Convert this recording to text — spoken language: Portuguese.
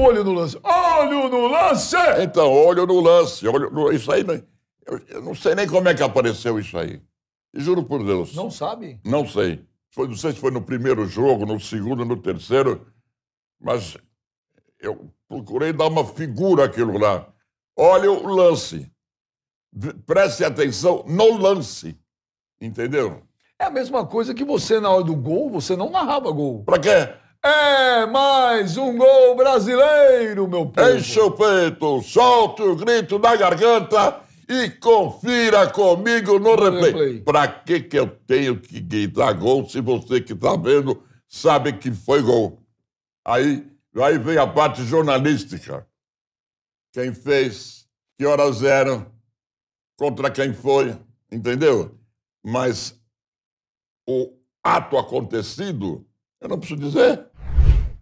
olho no lance. Olho no lance! Então, olho no lance. Olho no... Isso aí, eu, eu não sei nem como é que apareceu isso aí. Juro por Deus. Não sabe? Não sei. Foi, não sei se foi no primeiro jogo, no segundo, no terceiro, mas eu procurei dar uma figura aquilo lá. Olha o lance. Preste atenção no lance. Entendeu? É a mesma coisa que você, na hora do gol, você não narrava gol. Pra quê? É mais um gol brasileiro, meu povo. Enche o peito, solte o grito da garganta e confira comigo no replay. replay. Pra que que eu tenho que gritar gol se você que tá vendo sabe que foi gol? Aí, aí vem a parte jornalística. Quem fez, que horas eram, contra quem foi, entendeu? Mas o ato acontecido eu não preciso dizer.